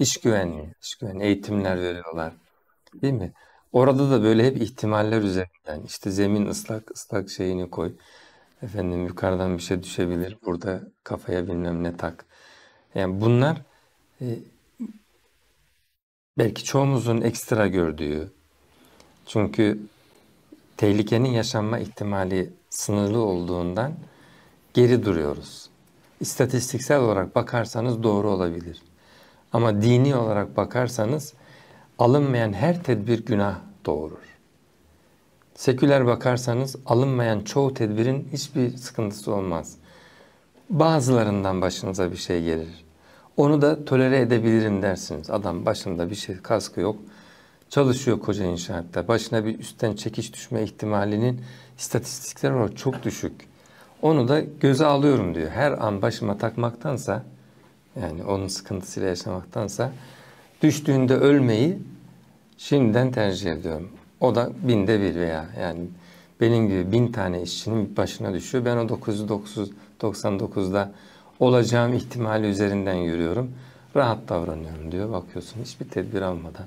İş güvenliği, iş güvenliği eğitimler veriyorlar. Değil mi? Orada da böyle hep ihtimaller üzerinden işte zemin ıslak ıslak şeyini koy. Efendim yukarıdan bir şey düşebilir. Burada kafaya bilmem ne tak. Yani bunlar e, belki çoğumuzun ekstra gördüğü. Çünkü tehlikenin yaşanma ihtimali sınırlı olduğundan geri duruyoruz. İstatistiksel olarak bakarsanız doğru olabilir. Ama dini olarak bakarsanız alınmayan her tedbir günah doğurur. Seküler bakarsanız alınmayan çoğu tedbirin hiçbir sıkıntısı olmaz. Bazılarından başınıza bir şey gelir. Onu da tolere edebilirim dersiniz. Adam başında bir şey kaskı yok. Çalışıyor koca inşaatta. Başına bir üstten çekiş düşme ihtimalinin istatistikler olarak çok düşük. Onu da göze alıyorum diyor. Her an başıma takmaktansa yani onun sıkıntısıyla yaşamaktansa düştüğünde ölmeyi şimdiden tercih ediyorum. O da binde bir veya yani benim gibi bin tane işçinin başına düşüyor. Ben o 999'da olacağım ihtimali üzerinden yürüyorum. Rahat davranıyorum diyor. Bakıyorsun hiçbir tedbir almadan,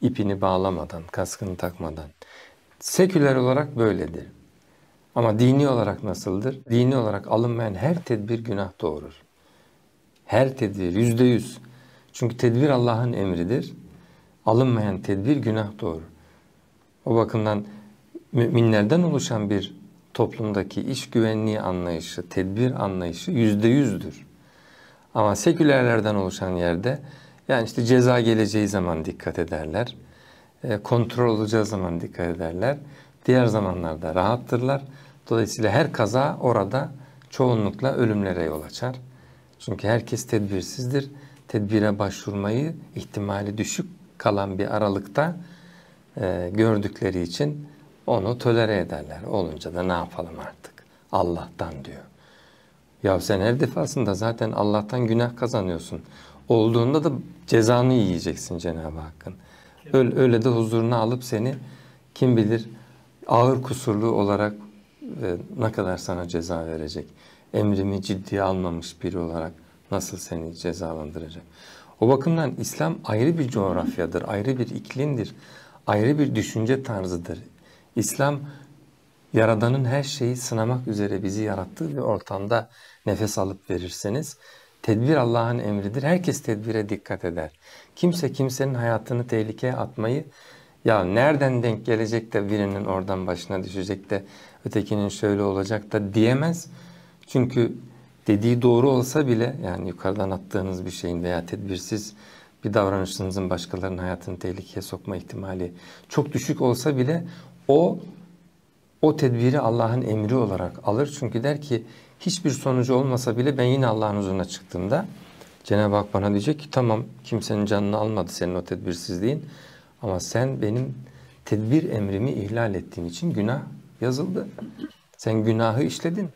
ipini bağlamadan, kaskını takmadan. Seküler olarak böyledir. Ama dini olarak nasıldır? Dini olarak alınmayan her tedbir günah doğurur. Her tedbir yüzde yüz. Çünkü tedbir Allah'ın emridir. Alınmayan tedbir günah doğurur. O bakımdan müminlerden oluşan bir toplumdaki iş güvenliği anlayışı, tedbir anlayışı yüzde yüzdür. Ama sekülerlerden oluşan yerde yani işte ceza geleceği zaman dikkat ederler. E, kontrol olacağı zaman dikkat ederler. Diğer zamanlarda rahattırlar. Dolayısıyla her kaza orada çoğunlukla ölümlere yol açar. Çünkü herkes tedbirsizdir. Tedbire başvurmayı ihtimali düşük kalan bir aralıkta e, gördükleri için onu tölere ederler. Olunca da ne yapalım artık? Allah'tan diyor. Ya sen her defasında zaten Allah'tan günah kazanıyorsun. Olduğunda da cezanı yiyeceksin Cenab-ı Hakk'ın. Öyle, öyle de huzuruna alıp seni kim bilir ağır kusurlu olarak e, ne kadar sana ceza verecek. Emrini ciddiye almamış biri olarak nasıl seni cezalandıracak? O bakımdan İslam ayrı bir coğrafyadır, ayrı bir iklimdir, ayrı bir düşünce tarzıdır. İslam Yaradan'ın her şeyi sınamak üzere bizi yarattığı bir ortamda nefes alıp verirseniz tedbir Allah'ın emridir. Herkes tedbire dikkat eder. Kimse kimsenin hayatını tehlikeye atmayı ya nereden denk gelecek de birinin oradan başına düşecek de ötekinin şöyle olacak da diyemez. Çünkü dediği doğru olsa bile yani yukarıdan attığınız bir şeyin veya tedbirsiz bir davranışınızın başkalarının hayatını tehlikeye sokma ihtimali çok düşük olsa bile o o tedbiri Allah'ın emri olarak alır. Çünkü der ki hiçbir sonucu olmasa bile ben yine Allah'ın huzuruna çıktığımda Cenab-ı Hak bana diyecek ki tamam kimsenin canını almadı senin o tedbirsizliğin ama sen benim tedbir emrimi ihlal ettiğin için günah yazıldı. Sen günahı işledin.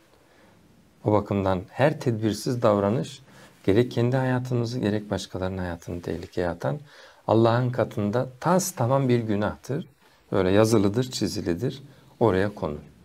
O bakımdan her tedbirsiz davranış gerek kendi hayatımızı gerek başkalarının hayatını tehlikeye atan Allah'ın katında tas tamam bir günahtır. Böyle yazılıdır, çizilidir, oraya konur.